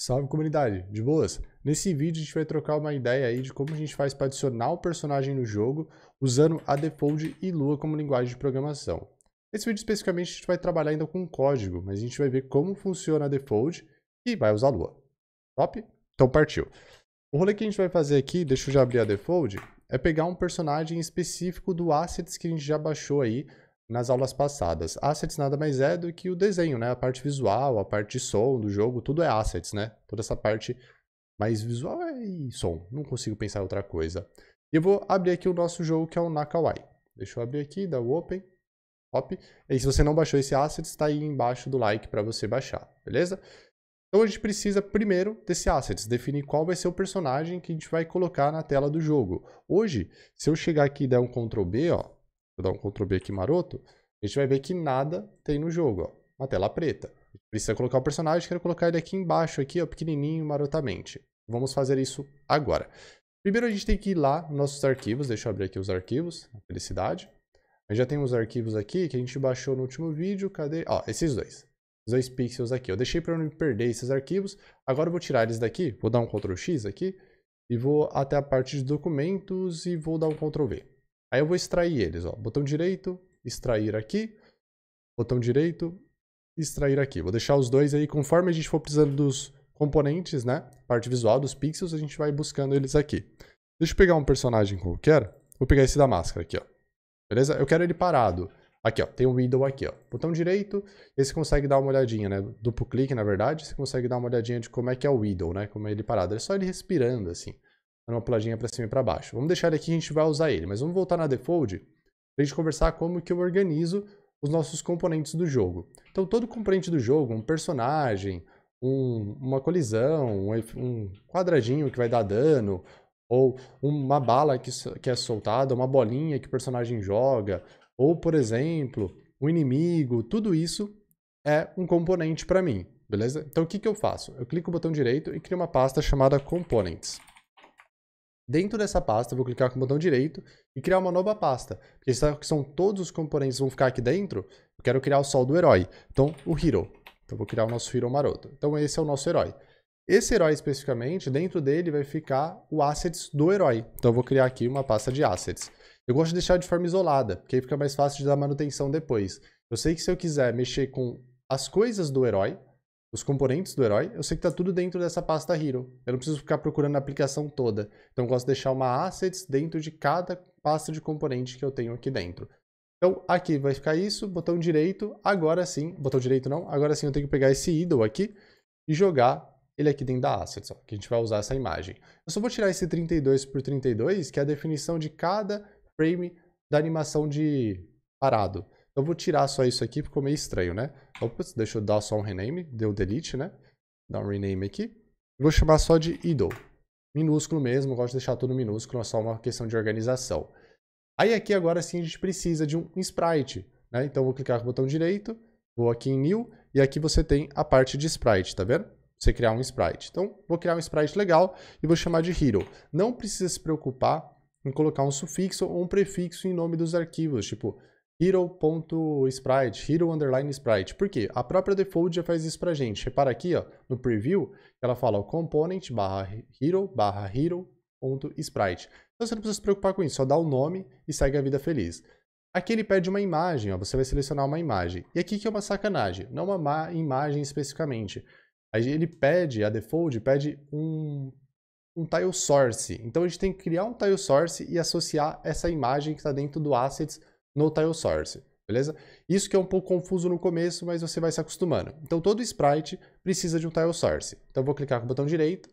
Salve comunidade, de boas? Nesse vídeo a gente vai trocar uma ideia aí de como a gente faz para adicionar o personagem no jogo usando a default e Lua como linguagem de programação. Nesse vídeo especificamente a gente vai trabalhar ainda com código, mas a gente vai ver como funciona a default e vai usar Lua. Top? Então partiu. O rolê que a gente vai fazer aqui, deixa eu já abrir a default é pegar um personagem específico do Assets que a gente já baixou aí nas aulas passadas. Assets nada mais é do que o desenho, né? A parte visual, a parte de som do jogo, tudo é assets, né? Toda essa parte mais visual é e som. Não consigo pensar em outra coisa. E eu vou abrir aqui o nosso jogo que é o Nakawai. Deixa eu abrir aqui, dá o open. Top. E se você não baixou esse asset, está aí embaixo do like para você baixar, beleza? Então a gente precisa primeiro desse assets, definir qual vai ser o personagem que a gente vai colocar na tela do jogo. Hoje, se eu chegar aqui e der um Ctrl B, ó, Vou dar um Ctrl B aqui maroto. A gente vai ver que nada tem no jogo, ó. Uma tela preta. A gente precisa colocar o personagem, quero colocar ele aqui embaixo, aqui, ó, pequenininho, marotamente. Vamos fazer isso agora. Primeiro a gente tem que ir lá nos nossos arquivos, deixa eu abrir aqui os arquivos, felicidade. Aí já tem uns arquivos aqui que a gente baixou no último vídeo, cadê? Ó, esses dois. Esses dois pixels aqui. Eu deixei para não me perder esses arquivos. Agora eu vou tirar eles daqui, vou dar um Ctrl X aqui e vou até a parte de documentos e vou dar um Ctrl V. Aí eu vou extrair eles, ó. Botão direito, extrair aqui. Botão direito, extrair aqui. Vou deixar os dois aí, conforme a gente for precisando dos componentes, né? Parte visual dos pixels, a gente vai buscando eles aqui. Deixa eu pegar um personagem qualquer. Vou pegar esse da máscara aqui, ó. Beleza? Eu quero ele parado. Aqui, ó. Tem o Widow aqui, ó. Botão direito, esse consegue dar uma olhadinha, né? Duplo clique, na verdade, você consegue dar uma olhadinha de como é que é o Widow, né? Como é ele parado. É só ele respirando, assim uma puladinha para cima e para baixo. Vamos deixar ele aqui, a gente vai usar ele, mas vamos voltar na default para a gente conversar como que eu organizo os nossos componentes do jogo. Então, todo componente do jogo, um personagem, um, uma colisão, um, quadradinho que vai dar dano, ou uma bala que, que é soltada, uma bolinha que o personagem joga, ou, por exemplo, um inimigo, tudo isso é um componente para mim, beleza? Então, o que, que eu faço? Eu clico o botão direito e crio uma pasta chamada Components dentro dessa pasta, vou clicar com o botão direito e criar uma nova pasta. Porque são todos os componentes que vão ficar aqui dentro. Eu quero criar o sol do herói. Então, o hero. Então, vou criar o nosso hero maroto. Então, esse é o nosso herói. Esse herói especificamente, dentro dele vai ficar o assets do herói. Então, eu vou criar aqui uma pasta de assets. Eu gosto de deixar de forma isolada, porque aí fica mais fácil de dar manutenção depois. Eu sei que se eu quiser mexer com as coisas do herói, os componentes do herói, eu sei que está tudo dentro dessa pasta Hero. Eu não preciso ficar procurando a aplicação toda. Então eu gosto de deixar uma assets dentro de cada pasta de componente que eu tenho aqui dentro. Então aqui vai ficar isso, botão direito, agora sim, botão direito não, agora sim eu tenho que pegar esse idle aqui e jogar ele aqui dentro da assets, ó, que a gente vai usar essa imagem. Eu só vou tirar esse 32 por 32, que é a definição de cada frame da animação de parado. Eu vou tirar só isso aqui, ficou meio estranho, né? Ops, deixa eu dar só um rename, deu delete, né? Dá um rename aqui. Vou chamar só de idle. Minúsculo mesmo, gosto de deixar tudo minúsculo, é só uma questão de organização. Aí aqui agora sim a gente precisa de um sprite, né? Então vou clicar com o botão direito, vou aqui em new e aqui você tem a parte de sprite, tá vendo? Você criar um sprite. Então vou criar um sprite legal e vou chamar de hero. Não precisa se preocupar em colocar um sufixo ou um prefixo em nome dos arquivos, tipo hero.sprite, hero underline sprite. Por quê? A própria default já faz isso pra gente. Repara aqui, ó, no preview, ela fala o component barra hero barra hero.sprite. Então você não precisa se preocupar com isso, só dá o nome e segue a vida feliz. Aqui ele pede uma imagem, ó, você vai selecionar uma imagem. E aqui que é uma sacanagem, não uma má imagem especificamente. Aí ele pede, a default pede um, um tile source. Então a gente tem que criar um tile source e associar essa imagem que está dentro do assets no Tile Source, beleza? Isso que é um pouco confuso no começo, mas você vai se acostumando. Então todo sprite precisa de um Tile Source. Então eu vou clicar com o botão direito,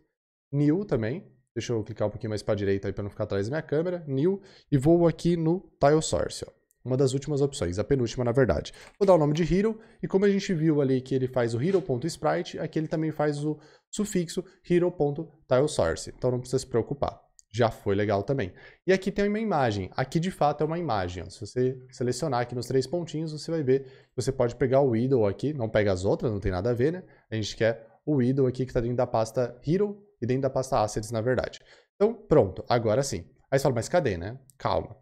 new também, deixa eu clicar um pouquinho mais para a direita aí para não ficar atrás da minha câmera, new, e vou aqui no Tile ó. Uma das últimas opções, a penúltima na verdade. Vou dar o nome de hero, e como a gente viu ali que ele faz o hero.sprite, aqui ele também faz o sufixo hero.tilesource, então não precisa se preocupar já foi legal também. E aqui tem uma imagem. Aqui de fato é uma imagem. Se você selecionar aqui nos três pontinhos, você vai ver. Você pode pegar o idle aqui, não pega as outras, não tem nada a ver, né? A gente quer o idle aqui que está dentro da pasta hero e dentro da pasta assets, na verdade. Então, pronto, agora sim. Aí você fala, mas cadê, né? Calma.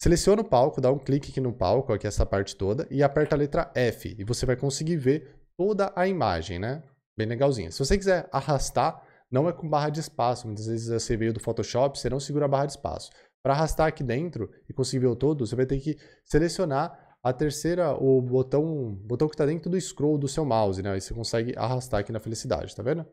Seleciona o palco, dá um clique aqui no palco, aqui essa parte toda, e aperta a letra F, e você vai conseguir ver toda a imagem, né? Bem legalzinha. Se você quiser arrastar não é com barra de espaço. Muitas vezes você veio do Photoshop, você não segura a barra de espaço. Para arrastar aqui dentro e conseguir ver o todo, você vai ter que selecionar a terceira, o botão, botão que está dentro do scroll do seu mouse, né? Aí você consegue arrastar aqui na felicidade, tá vendo?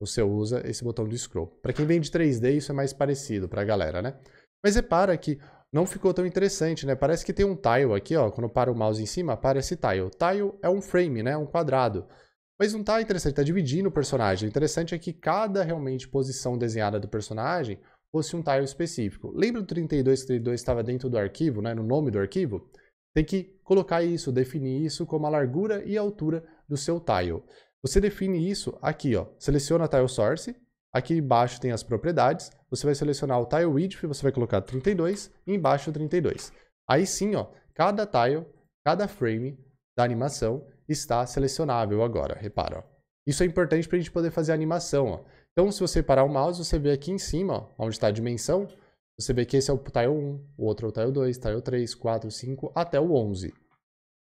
Você usa esse botão do scroll. Para quem vem de 3D, isso é mais parecido para a galera, né? Mas repara que não ficou tão interessante, né? Parece que tem um tile aqui, ó. Quando para o mouse em cima, aparece tile. Tile é um frame, né? Um quadrado. Mas não tá interessante, tá dividindo o personagem. O interessante é que cada realmente posição desenhada do personagem fosse um tile específico. Lembra do 32 que 32 estava dentro do arquivo, né, no nome do arquivo? Tem que colocar isso, definir isso como a largura e a altura do seu tile. Você define isso aqui, ó. Seleciona a tile source, aqui embaixo tem as propriedades, você vai selecionar o tile width, você vai colocar 32 e embaixo 32. Aí sim, ó, cada tile, cada frame da animação, está selecionável agora, repara. Ó. Isso é importante para a gente poder fazer a animação. Ó. Então, se você parar o mouse, você vê aqui em cima, ó, onde está a dimensão, você vê que esse é o tile 1, o outro é o tile 2, tile 3, 4, 5, até o 11.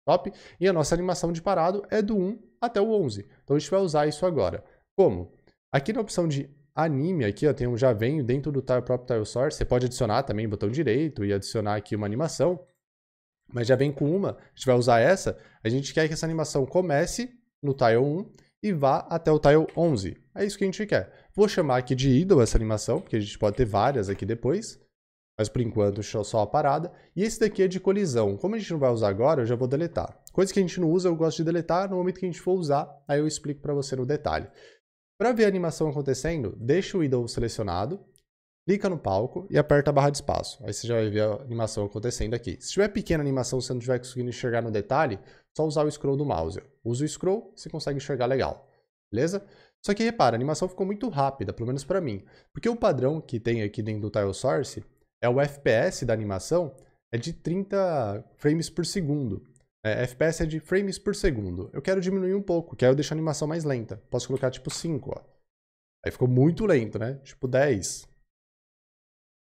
Top? E a nossa animação de parado é do 1 até o 11. Então, a gente vai usar isso agora. Como? Aqui na opção de anime, aqui ó, tem um já vem dentro do próprio tile source, você pode adicionar também botão direito e adicionar aqui uma animação mas já vem com uma, a gente vai usar essa, a gente quer que essa animação comece no tile 1 e vá até o tile 11. É isso que a gente quer. Vou chamar aqui de idle essa animação, porque a gente pode ter várias aqui depois, mas por enquanto só a parada. E esse daqui é de colisão. Como a gente não vai usar agora, eu já vou deletar. Coisa que a gente não usa, eu gosto de deletar. No momento que a gente for usar, aí eu explico para você no detalhe. Para ver a animação acontecendo, deixa o idle selecionado, clica no palco e aperta a barra de espaço. Aí você já vai ver a animação acontecendo aqui. Se tiver pequena animação, você não estiver conseguindo enxergar no detalhe, só usar o scroll do mouse. Usa o scroll, você consegue enxergar legal. Beleza? Só que repara, a animação ficou muito rápida, pelo menos para mim. Porque o padrão que tem aqui dentro do Tile Source é o FPS da animação é de 30 frames por segundo. É, FPS é de frames por segundo. Eu quero diminuir um pouco, quero deixar a animação mais lenta. Posso colocar tipo 5, ó. Aí ficou muito lento, né? Tipo 10.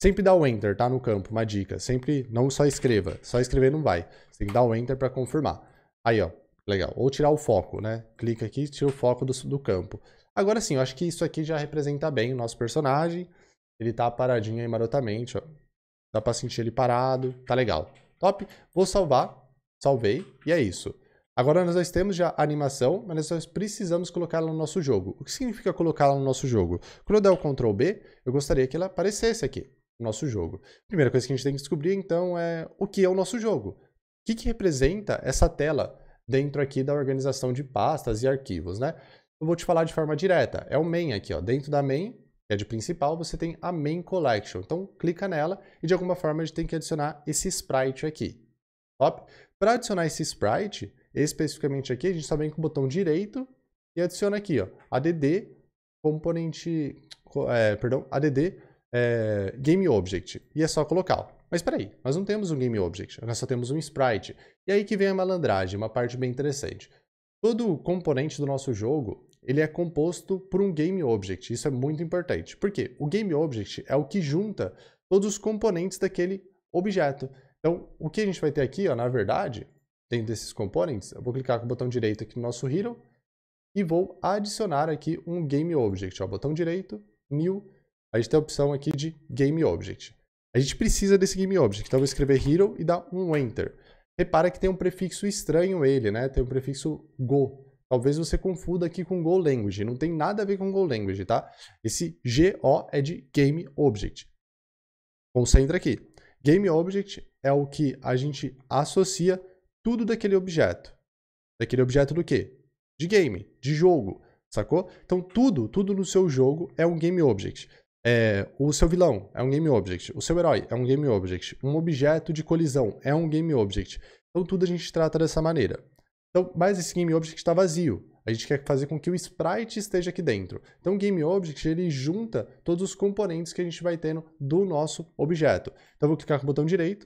Sempre dá o enter, tá? No campo, uma dica. Sempre, não só escreva. Só escrever não vai. Você tem que dar o enter para confirmar. Aí, ó, legal. Ou tirar o foco, né? Clica aqui, tira o foco do, do campo. Agora sim, eu acho que isso aqui já representa bem o nosso personagem. Ele tá paradinho aí marotamente, ó. Dá pra sentir ele parado. Tá legal. Top. Vou salvar. Salvei. E é isso. Agora nós temos já a animação, mas nós precisamos colocá-la no nosso jogo. O que significa colocá-la no nosso jogo? Quando eu der o Ctrl B, eu gostaria que ela aparecesse aqui nosso jogo. Primeira coisa que a gente tem que descobrir, então, é o que é o nosso jogo. O que, que representa essa tela dentro aqui da organização de pastas e arquivos, né? Eu vou te falar de forma direta. É o main aqui, ó. Dentro da main, que é de principal, você tem a main collection. Então, clica nela e, de alguma forma, a gente tem que adicionar esse sprite aqui. Top? Para adicionar esse sprite, especificamente aqui, a gente só vem com o botão direito e adiciona aqui, ó, add componente, é, perdão, add é, GameObject e é só colocar. Mas espera aí, nós não temos um GameObject, nós só temos um sprite. E aí que vem a malandragem, uma parte bem interessante. Todo componente do nosso jogo ele é composto por um GameObject. Isso é muito importante. Por quê? O GameObject é o que junta todos os componentes daquele objeto. Então, o que a gente vai ter aqui, ó, na verdade, dentro desses componentes, eu vou clicar com o botão direito aqui no nosso Hero e vou adicionar aqui um GameObject. Ó, botão direito, New a gente tem a opção aqui de Game Object. A gente precisa desse Game Object, então eu vou escrever Hero e dar um Enter. Repara que tem um prefixo estranho ele, né? Tem um prefixo Go. Talvez você confunda aqui com Go Language. Não tem nada a ver com Go Language, tá? Esse GO é de Game Object. Concentra aqui. Game Object é o que a gente associa tudo daquele objeto. Daquele objeto do quê? De game, de jogo, sacou? Então tudo, tudo no seu jogo é um Game Object. É, o seu vilão é um game object, o seu herói é um game object, um objeto de colisão é um game object. Então tudo a gente trata dessa maneira. Então, mas esse game object está vazio. A gente quer fazer com que o sprite esteja aqui dentro. Então o game object ele junta todos os componentes que a gente vai tendo do nosso objeto. Então eu vou clicar com o botão direito,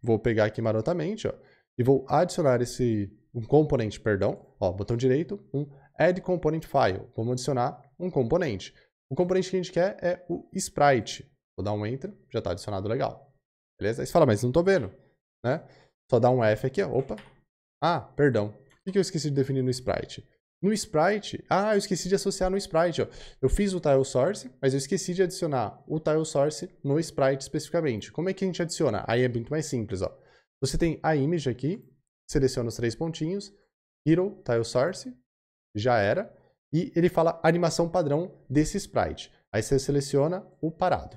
vou pegar aqui marotamente, ó, e vou adicionar esse um componente, perdão, ó, botão direito, um add component file. Vamos adicionar um componente. O componente que a gente quer é o sprite. Vou dar um enter, já está adicionado legal. Beleza? Aí você fala, mas não estou vendo, né? Só dá um F aqui, opa. Ah, perdão. O que eu esqueci de definir no sprite? No sprite, ah, eu esqueci de associar no sprite. Ó. Eu fiz o tile source, mas eu esqueci de adicionar o tile source no sprite especificamente. Como é que a gente adiciona? Aí é muito mais simples. Ó. Você tem a image aqui, seleciona os três pontinhos, hero, tile source, já era e ele fala animação padrão desse sprite. Aí você seleciona o parado.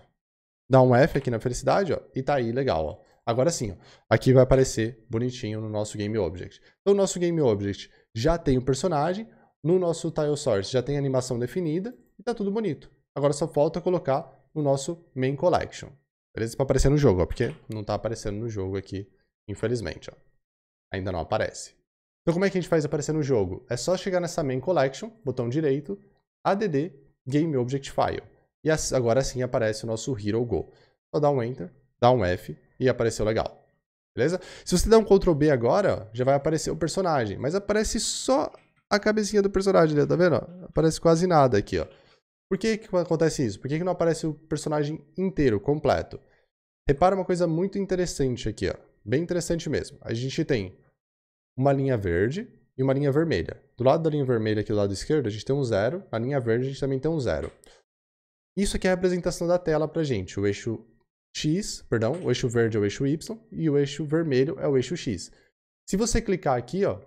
Dá um F aqui na felicidade, ó, e tá aí, legal, ó. Agora sim, ó, aqui vai aparecer bonitinho no nosso Game Object. Então, o nosso Game Object já tem o personagem, no nosso Tile Source já tem a animação definida, e tá tudo bonito. Agora só falta colocar no nosso Main Collection. Beleza? Pra aparecer no jogo, ó, porque não tá aparecendo no jogo aqui, infelizmente, ó. Ainda não aparece. Então como é que a gente faz aparecer no jogo? É só chegar nessa main collection, botão direito, add game object file. E agora sim aparece o nosso hero go. Só dá um enter, dá um F e apareceu legal. Beleza? Se você der um Ctrl B agora, já vai aparecer o personagem. Mas aparece só a cabecinha do personagem, né? tá vendo? Aparece quase nada aqui, ó. Por que, que acontece isso? Por que, que não aparece o personagem inteiro, completo? Repara uma coisa muito interessante aqui, ó. Bem interessante mesmo. A gente tem uma linha verde e uma linha vermelha. Do lado da linha vermelha aqui do lado esquerdo, a gente tem um zero. a linha verde, a gente também tem um zero. Isso aqui é a representação da tela para gente. O eixo X, perdão, o eixo verde é o eixo Y e o eixo vermelho é o eixo X. Se você clicar aqui ó,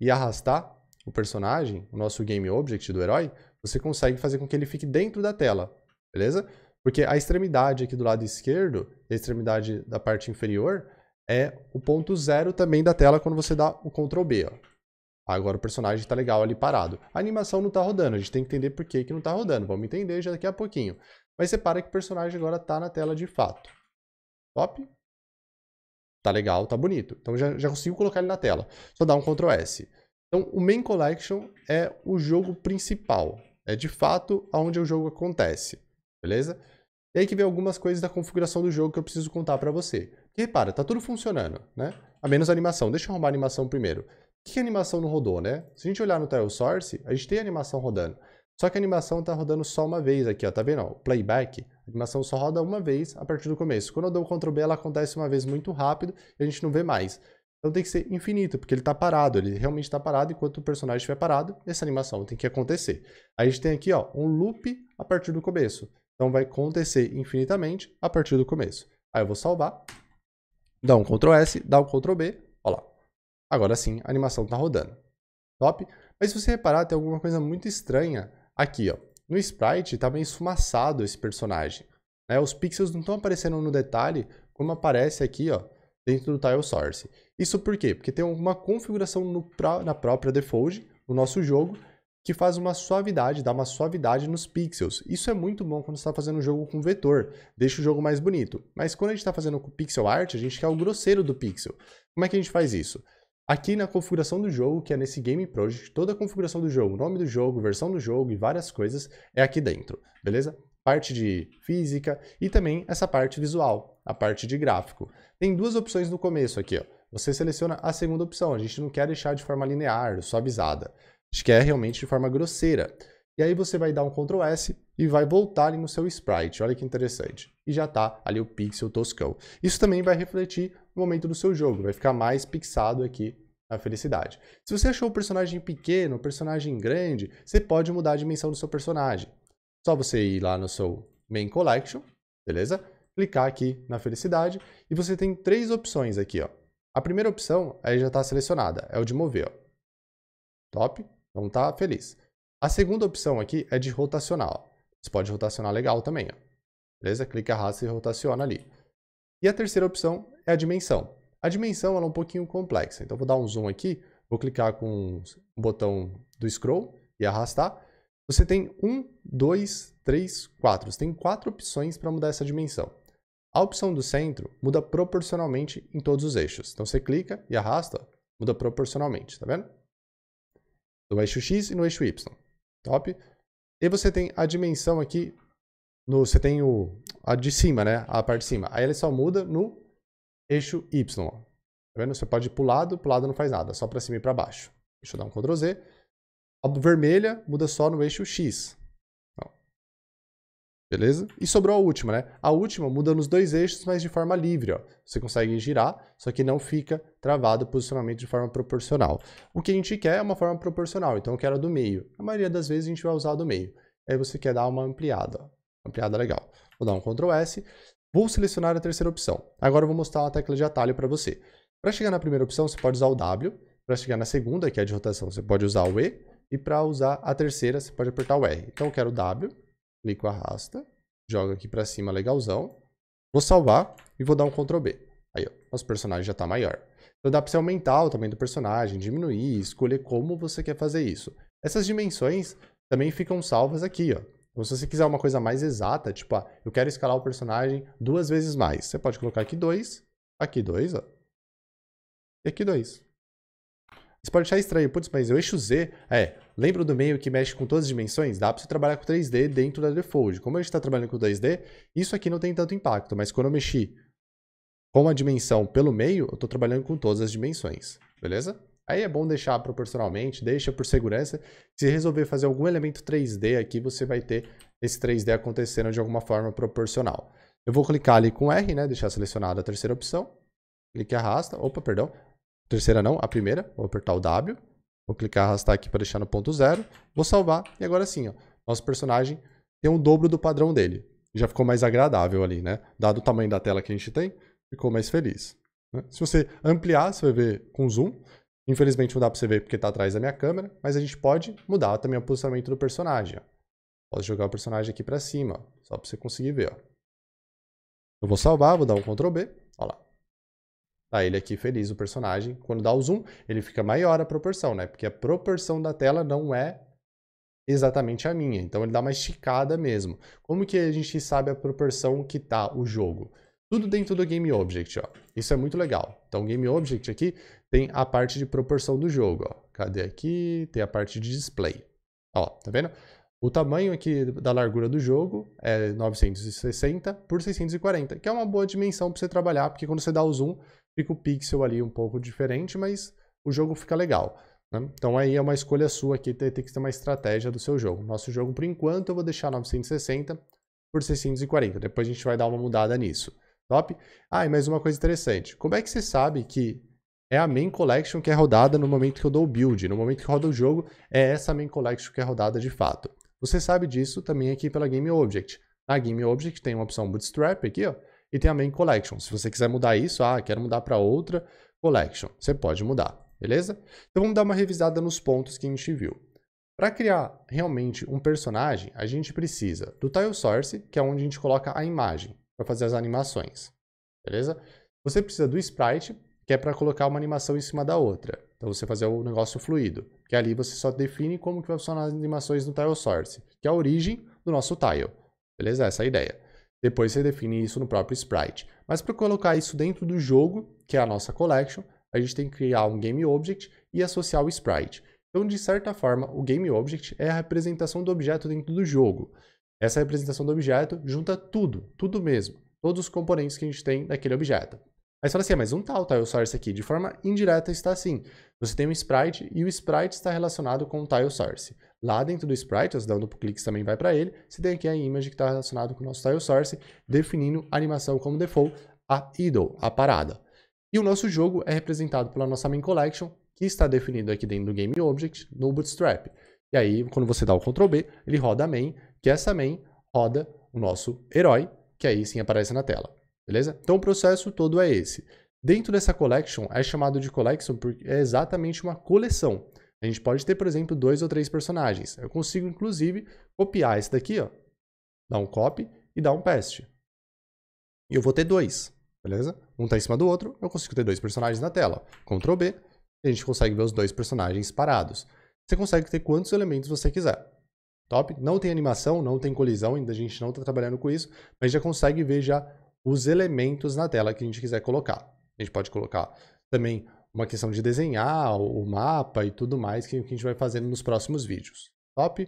e arrastar o personagem, o nosso Game Object do herói, você consegue fazer com que ele fique dentro da tela, beleza? Porque a extremidade aqui do lado esquerdo a extremidade da parte inferior é o ponto zero também da tela quando você dá o Ctrl B. Ó. Agora o personagem está legal ali parado. A animação não está rodando, a gente tem que entender por que, que não está rodando. Vamos entender já daqui a pouquinho. Mas separa que o personagem agora está na tela de fato. Top? Tá legal, tá bonito. Então já, já consigo colocar ele na tela. Só dá um Ctrl S. Então o Main Collection é o jogo principal. É de fato onde o jogo acontece. Beleza? E aí que vem algumas coisas da configuração do jogo que eu preciso contar para você repara, tá tudo funcionando, né? A menos a animação. Deixa eu arrumar a animação primeiro. O que a animação não rodou, né? Se a gente olhar no tile source, a gente tem a animação rodando. Só que a animação tá rodando só uma vez aqui, ó. Tá vendo? Ó, playback. A animação só roda uma vez a partir do começo. Quando eu dou o Ctrl B, ela acontece uma vez muito rápido e a gente não vê mais. Então tem que ser infinito, porque ele está parado, ele realmente está parado, enquanto o personagem estiver parado, essa animação tem que acontecer. Aí a gente tem aqui ó, um loop a partir do começo. Então vai acontecer infinitamente a partir do começo. Aí eu vou salvar Dá um Ctrl S, dá um Ctrl B, olha lá. Agora sim, a animação está rodando. Top? Mas se você reparar, tem alguma coisa muito estranha aqui, ó. No sprite está meio esfumaçado esse personagem. Né? Os pixels não estão aparecendo no detalhe como aparece aqui, ó, dentro do Tile Source. Isso por quê? Porque tem uma configuração no, na própria default, no nosso jogo, que faz uma suavidade, dá uma suavidade nos pixels. Isso é muito bom quando você está fazendo um jogo com vetor, deixa o jogo mais bonito. Mas quando a gente está fazendo com pixel art, a gente quer o grosseiro do pixel. Como é que a gente faz isso? Aqui na configuração do jogo, que é nesse Game Project, toda a configuração do jogo, nome do jogo, versão do jogo e várias coisas é aqui dentro, beleza? Parte de física e também essa parte visual, a parte de gráfico. Tem duas opções no começo aqui, ó. Você seleciona a segunda opção, a gente não quer deixar de forma linear, suavizada. Acho que é realmente de forma grosseira. E aí você vai dar um Ctrl S e vai voltar ali no seu sprite. Olha que interessante. E já está ali o pixel toscão. Isso também vai refletir no momento do seu jogo. Vai ficar mais pixado aqui a felicidade. Se você achou o personagem pequeno, o personagem grande, você pode mudar a dimensão do seu personagem. Só você ir lá no seu Main Collection, beleza? Clicar aqui na felicidade e você tem três opções aqui, ó. A primeira opção aí já está selecionada, é o de mover, ó. Top? Então tá feliz. A segunda opção aqui é de rotacionar. Você pode rotacionar legal também. Ó. Beleza? Clica, arrasta e rotaciona ali. E a terceira opção é a dimensão. A dimensão ela é um pouquinho complexa. Então vou dar um zoom aqui, vou clicar com o botão do scroll e arrastar. Você tem um dois três quatro Você tem quatro opções para mudar essa dimensão. A opção do centro muda proporcionalmente em todos os eixos. Então você clica e arrasta, ó. muda proporcionalmente, tá vendo? no eixo X e no eixo Y. Top? E você tem a dimensão aqui, no, você tem o, a de cima, né? A parte de cima. Aí ele só muda no eixo Y. Ó. Tá vendo? Você pode ir pro lado, pro lado não faz nada, só para cima e para baixo. Deixa eu dar um Ctrl Z. A vermelha muda só no eixo X. Beleza? E sobrou a última, né? A última muda nos dois eixos, mas de forma livre, ó. Você consegue girar, só que não fica travado o posicionamento de forma proporcional. O que a gente quer é uma forma proporcional, então eu quero a do meio. A maioria das vezes a gente vai usar a do meio. Aí você quer dar uma ampliada, ó. Ampliada legal. Vou dar um Ctrl S. Vou selecionar a terceira opção. Agora eu vou mostrar uma tecla de atalho para você. Para chegar na primeira opção, você pode usar o W. Para chegar na segunda, que é de rotação, você pode usar o E. E para usar a terceira, você pode apertar o R. Então eu quero o W clico, arrasta, joga aqui pra cima, legalzão. Vou salvar e vou dar um Ctrl B. Aí, ó, nosso personagem já tá maior. Então dá pra você aumentar o tamanho do personagem, diminuir, escolher como você quer fazer isso. Essas dimensões também ficam salvas aqui, ó. Então, se você quiser uma coisa mais exata, tipo, ah, eu quero escalar o personagem duas vezes mais. Você pode colocar aqui dois, aqui dois, ó. E aqui dois. Você pode achar estranho, putz, mas o eixo Z, é, Lembra do meio que mexe com todas as dimensões? Dá para você trabalhar com 3D dentro da default. Como a gente está trabalhando com 2D, isso aqui não tem tanto impacto, mas quando eu mexi com a dimensão pelo meio, eu estou trabalhando com todas as dimensões, beleza? Aí é bom deixar proporcionalmente, deixa por segurança. Se resolver fazer algum elemento 3D aqui, você vai ter esse 3D acontecendo de alguma forma proporcional. Eu vou clicar ali com R, né? Deixar selecionada a terceira opção. Clique e arrasta. Opa, perdão. Terceira não, a primeira. Vou apertar o W. Vou clicar, arrastar aqui para deixar no ponto zero. Vou salvar e agora sim, ó, nosso personagem tem um dobro do padrão dele. Já ficou mais agradável ali, né? Dado o tamanho da tela que a gente tem, ficou mais feliz. Né? Se você ampliar, você vai ver com zoom. Infelizmente não dá para você ver porque está atrás da minha câmera, mas a gente pode mudar também o posicionamento do personagem. Ó. Posso jogar o personagem aqui para cima, ó, só para você conseguir ver. Ó. Eu vou salvar, vou dar um Ctrl B. Tá ele aqui feliz, o personagem. Quando dá o zoom, ele fica maior a proporção, né? Porque a proporção da tela não é exatamente a minha. Então ele dá uma esticada mesmo. Como que a gente sabe a proporção que tá o jogo? Tudo dentro do Game Object, ó. Isso é muito legal. Então o Game Object aqui tem a parte de proporção do jogo, ó. Cadê aqui? Tem a parte de display. Ó, tá vendo? O tamanho aqui da largura do jogo é 960 por 640, que é uma boa dimensão para você trabalhar, porque quando você dá o zoom, fica o pixel ali um pouco diferente, mas o jogo fica legal. Né? Então aí é uma escolha sua aqui, tem, tem que ter uma estratégia do seu jogo. Nosso jogo, por enquanto, eu vou deixar 960 por 640. Depois a gente vai dar uma mudada nisso. Top? Ah, e mais uma coisa interessante. Como é que você sabe que é a main collection que é rodada no momento que eu dou o build? No momento que roda o jogo, é essa main collection que é rodada de fato. Você sabe disso também aqui pela Game Object. Na Game Object tem uma opção Bootstrap aqui, ó e tem a main collection. Se você quiser mudar isso, ah, quero mudar para outra collection, você pode mudar, beleza? Então vamos dar uma revisada nos pontos que a gente viu. Para criar realmente um personagem, a gente precisa do tile source, que é onde a gente coloca a imagem para fazer as animações, beleza? Você precisa do sprite, que é para colocar uma animação em cima da outra. Então você fazer o negócio fluido, que ali você só define como que vai funcionar as animações no tile source, que é a origem do nosso tile. Beleza? Essa é a ideia. Depois você define isso no próprio sprite. Mas para colocar isso dentro do jogo, que é a nossa collection, a gente tem que criar um game object e associar o sprite. Então, de certa forma, o game object é a representação do objeto dentro do jogo. Essa representação do objeto junta tudo, tudo mesmo, todos os componentes que a gente tem daquele objeto. Aí você fala assim, ah, mas um tal tile source aqui, de forma indireta está assim. Você tem um sprite e o sprite está relacionado com o tile source lá dentro do Sprite, as download clique também vai para ele. Você tem aqui a image que está relacionado com o nosso Style Source, definindo a animação como default, a idle, a parada. E o nosso jogo é representado pela nossa main collection, que está definido aqui dentro do Game Object, no Bootstrap. E aí, quando você dá o Ctrl B, ele roda a main, que essa main roda o nosso herói, que aí sim aparece na tela. Beleza? Então o processo todo é esse. Dentro dessa collection é chamado de collection porque é exatamente uma coleção. A gente pode ter, por exemplo, dois ou três personagens. Eu consigo, inclusive, copiar esse daqui, ó. Dar um copy e dar um paste. E eu vou ter dois, beleza? Um tá em cima do outro, eu consigo ter dois personagens na tela. Ctrl B, a gente consegue ver os dois personagens parados. Você consegue ter quantos elementos você quiser. Top? Não tem animação, não tem colisão, ainda a gente não está trabalhando com isso, mas já consegue ver já os elementos na tela que a gente quiser colocar. A gente pode colocar também uma questão de desenhar o mapa e tudo mais que, a gente vai fazendo nos próximos vídeos. Top?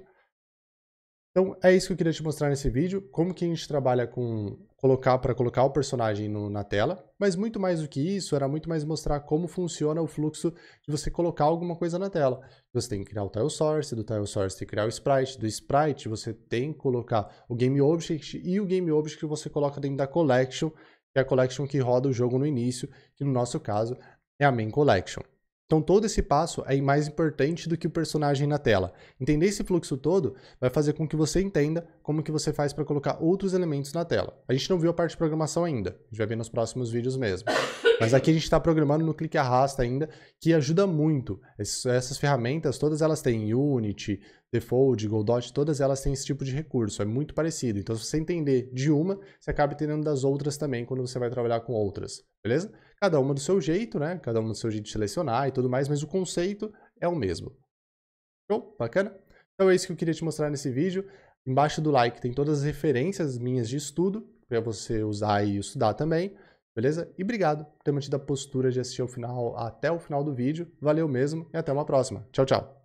Então é isso que eu queria te mostrar nesse vídeo, como que a gente trabalha com colocar para colocar o personagem no, na tela, mas muito mais do que isso, era muito mais mostrar como funciona o fluxo de você colocar alguma coisa na tela. Você tem que criar o tile source, do tile source tem que criar o sprite, do sprite você tem que colocar o game object e o game object que você coloca dentro da collection, que é a collection que roda o jogo no início, que no nosso caso é a main collection. Então todo esse passo é mais importante do que o personagem na tela. Entender esse fluxo todo vai fazer com que você entenda como que você faz para colocar outros elementos na tela. A gente não viu a parte de programação ainda, a gente vai ver nos próximos vídeos mesmo. Mas aqui a gente está programando no clique arrasta ainda, que ajuda muito. Essas ferramentas, todas elas têm Unity, Default, Goldot, todas elas têm esse tipo de recurso, é muito parecido. Então se você entender de uma, você acaba entendendo das outras também quando você vai trabalhar com outras, beleza? cada uma do seu jeito, né? Cada uma do seu jeito de selecionar e tudo mais, mas o conceito é o mesmo. Show? Bacana? Então é isso que eu queria te mostrar nesse vídeo. Embaixo do like tem todas as referências minhas de estudo, para você usar e estudar também, beleza? E obrigado por ter mantido a postura de assistir ao final, até o final do vídeo. Valeu mesmo e até uma próxima. Tchau, tchau!